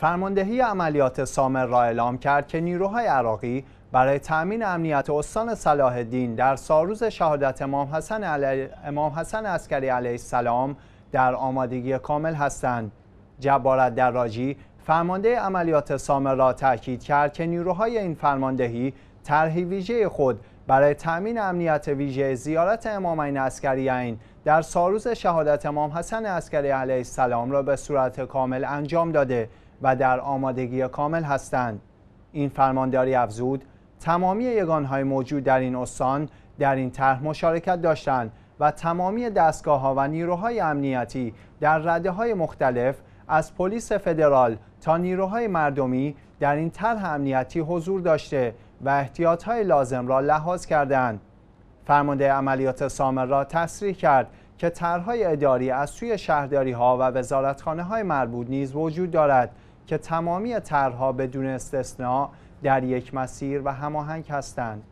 فرماندهی عملیات سامر را اعلام کرد که نیروهای عراقی برای تأمین امنیت استان صلاح الدین در ساروز شهادت امام حسن, علی... امام حسن عسکری علیه السلام در آمادگی کامل هستند. جبارت دراجی فرمانده عملیات سامر را تأکید کرد که نیروهای این فرماندهی طرحی ویژه خود برای تأمین امنیت ویژه زیارت امامین این در ساروز شهادت امام حسن عسکری علیه السلام را به صورت کامل انجام داده و در آمادگی کامل هستند این فرمانداری افزود تمامی یگانهای موجود در این استان در این طرح مشارکت داشتند و تمامی دستگاه ها و نیروهای امنیتی در رده های مختلف از پلیس فدرال تا نیروهای مردمی در این طرح امنیتی حضور داشته و احتیاط های لازم را لحاظ کردند. فرمانده عملیات سامر را تصریح کرد که طرحهای اداری از سوی شهرداری ها و وزارتخانه های مربوط نیز وجود دارد که تمامی طرحها بدون استثنا در یک مسیر و هماهنگ هستند